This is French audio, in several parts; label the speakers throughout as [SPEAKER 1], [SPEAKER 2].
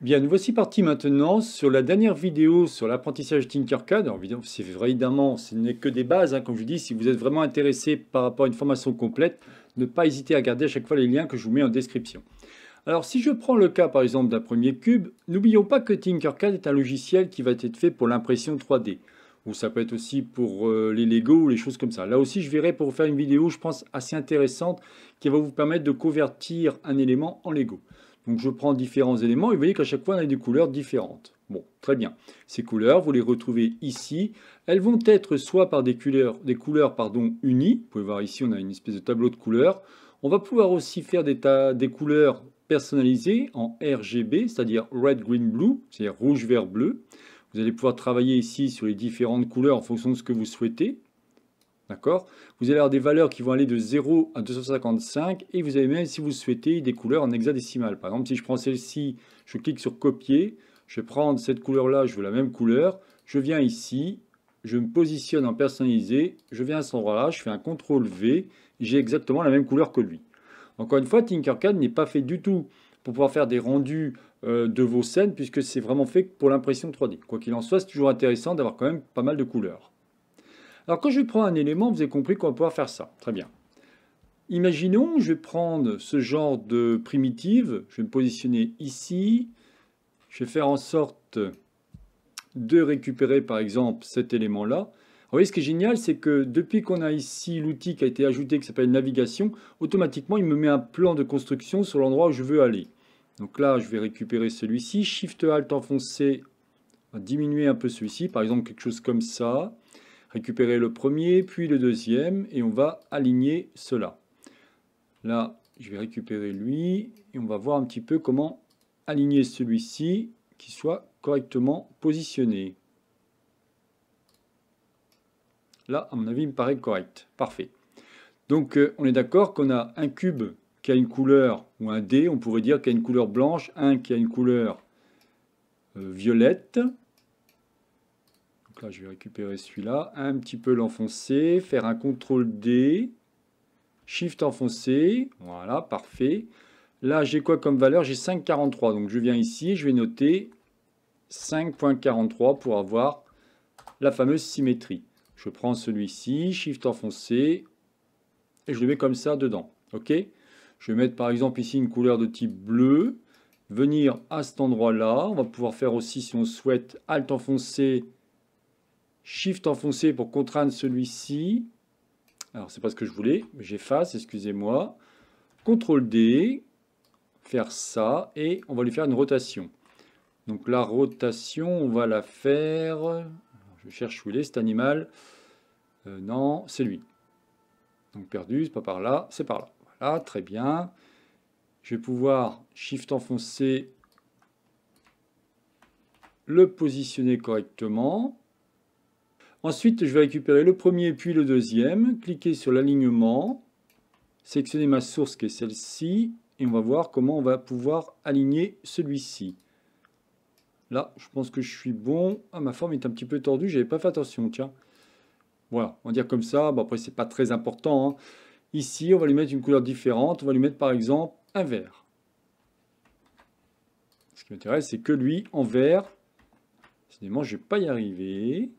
[SPEAKER 1] Bien, nous voici partis maintenant sur la dernière vidéo sur l'apprentissage Tinkercad. Alors, évidemment, ce n'est que des bases, hein, comme je dis. Si vous êtes vraiment intéressé par rapport à une formation complète, ne pas hésiter à garder à chaque fois les liens que je vous mets en description. Alors, si je prends le cas, par exemple, d'un premier cube, n'oublions pas que Tinkercad est un logiciel qui va être fait pour l'impression 3D. Ou ça peut être aussi pour euh, les Lego ou les choses comme ça. Là aussi, je verrai pour vous faire une vidéo, je pense, assez intéressante, qui va vous permettre de convertir un élément en Lego. Donc je prends différents éléments et vous voyez qu'à chaque fois on a des couleurs différentes. Bon, très bien. Ces couleurs, vous les retrouvez ici. Elles vont être soit par des couleurs, des couleurs pardon, unies. Vous pouvez voir ici, on a une espèce de tableau de couleurs. On va pouvoir aussi faire des couleurs personnalisées en RGB, c'est-à-dire red, green, blue, c'est-à-dire rouge, vert, bleu. Vous allez pouvoir travailler ici sur les différentes couleurs en fonction de ce que vous souhaitez. D'accord Vous allez avoir des valeurs qui vont aller de 0 à 255 et vous avez même, si vous souhaitez, des couleurs en hexadécimal. Par exemple, si je prends celle-ci, je clique sur copier, je vais prendre cette couleur-là, je veux la même couleur, je viens ici, je me positionne en personnalisé, je viens à cet endroit-là, je fais un CTRL V, j'ai exactement la même couleur que lui. Encore une fois, Tinkercad n'est pas fait du tout pour pouvoir faire des rendus euh, de vos scènes puisque c'est vraiment fait pour l'impression 3D. Quoi qu'il en soit, c'est toujours intéressant d'avoir quand même pas mal de couleurs. Alors quand je prends un élément, vous avez compris qu'on va pouvoir faire ça. Très bien. Imaginons, je vais prendre ce genre de primitive, je vais me positionner ici, je vais faire en sorte de récupérer par exemple cet élément-là. Vous voyez, ce qui est génial, c'est que depuis qu'on a ici l'outil qui a été ajouté, qui s'appelle navigation, automatiquement, il me met un plan de construction sur l'endroit où je veux aller. Donc là, je vais récupérer celui-ci. Shift-Alt enfoncé, diminuer un peu celui-ci, par exemple quelque chose comme ça récupérer le premier, puis le deuxième, et on va aligner cela. Là, je vais récupérer lui, et on va voir un petit peu comment aligner celui-ci, qui soit correctement positionné. Là, à mon avis, il me paraît correct. Parfait. Donc, euh, on est d'accord qu'on a un cube qui a une couleur, ou un dé, on pourrait dire, qu'il a une couleur blanche, un qui a une couleur euh, violette, je vais récupérer celui-là, un petit peu l'enfoncer, faire un CTRL D, Shift enfoncé, voilà, parfait. Là j'ai quoi comme valeur J'ai 5,43, donc je viens ici, je vais noter 5.43 pour avoir la fameuse symétrie. Je prends celui-ci, Shift enfoncé, et je le mets comme ça dedans, ok Je vais mettre par exemple ici une couleur de type bleu, venir à cet endroit-là. On va pouvoir faire aussi, si on souhaite, Alt enfoncé, Shift enfoncé pour contraindre celui-ci. Alors, c'est pas ce que je voulais. J'efface, excusez-moi. CTRL D, faire ça, et on va lui faire une rotation. Donc la rotation, on va la faire... Je cherche où il est, cet animal. Euh, non, c'est lui. Donc perdu, c'est pas par là, c'est par là. Voilà, très bien. Je vais pouvoir Shift enfoncé, le positionner correctement. Ensuite, je vais récupérer le premier puis le deuxième. Cliquer sur l'alignement. Sélectionner ma source qui est celle-ci. Et on va voir comment on va pouvoir aligner celui-ci. Là, je pense que je suis bon. Ah, ma forme est un petit peu tordue. Je n'avais pas fait attention, tiens. Voilà, on va dire comme ça. Après, après, n'est pas très important. Hein. Ici, on va lui mettre une couleur différente. On va lui mettre, par exemple, un vert. Ce qui m'intéresse, c'est que lui, en vert, Sinon, je ne vais pas y arriver.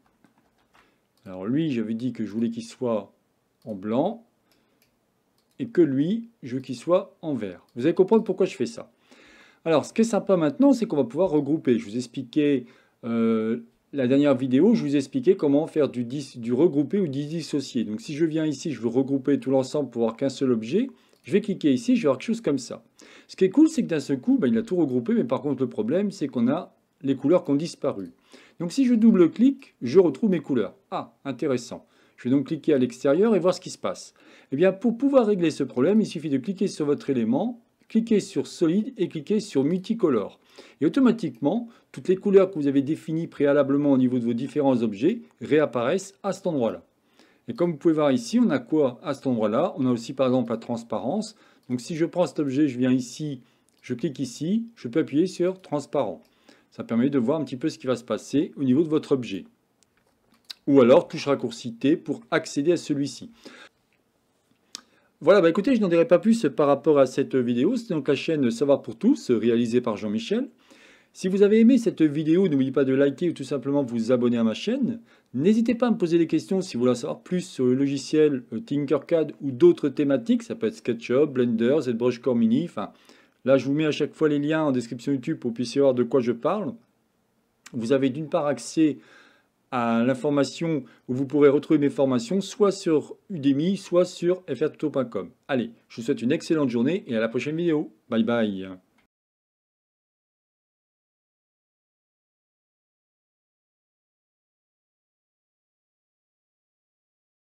[SPEAKER 1] Alors lui, j'avais dit que je voulais qu'il soit en blanc et que lui, je veux qu'il soit en vert. Vous allez comprendre pourquoi je fais ça. Alors, ce qui est sympa maintenant, c'est qu'on va pouvoir regrouper. Je vous expliquais euh, la dernière vidéo, je vous expliquais comment faire du, regrouper ou du dissocier. Donc, si je viens ici, je veux regrouper tout l'ensemble pour avoir qu'un seul objet. Je vais cliquer ici, je vais avoir quelque chose comme ça. Ce qui est cool, c'est que d'un seul coup, ben, il a tout regroupé, mais par contre, le problème, c'est qu'on a les couleurs qui ont disparu. Donc si je double-clique, je retrouve mes couleurs. Ah, intéressant. Je vais donc cliquer à l'extérieur et voir ce qui se passe. Eh bien, pour pouvoir régler ce problème, il suffit de cliquer sur votre élément, cliquer sur solide et cliquer sur multicolore. Et automatiquement, toutes les couleurs que vous avez définies préalablement au niveau de vos différents objets réapparaissent à cet endroit-là. Et comme vous pouvez voir ici, on a quoi à cet endroit-là On a aussi par exemple la transparence. Donc si je prends cet objet, je viens ici, je clique ici, je peux appuyer sur transparent. Ça permet de voir un petit peu ce qui va se passer au niveau de votre objet. Ou alors touche raccourci pour accéder à celui-ci. Voilà, bah, écoutez, je n'en dirai pas plus par rapport à cette vidéo. C'est donc la chaîne Savoir pour tous, réalisée par Jean-Michel. Si vous avez aimé cette vidéo, n'oubliez pas de liker ou tout simplement vous abonner à ma chaîne. N'hésitez pas à me poser des questions si vous voulez en savoir plus sur le logiciel euh, Tinkercad ou d'autres thématiques. Ça peut être SketchUp, Blender, ZBrush Core Mini, enfin Là, je vous mets à chaque fois les liens en description YouTube pour que vous puissiez voir de quoi je parle. Vous avez d'une part accès à l'information où vous pourrez retrouver mes formations, soit sur Udemy, soit sur frtuto.com. Allez, je vous souhaite une excellente journée et à la prochaine vidéo. Bye bye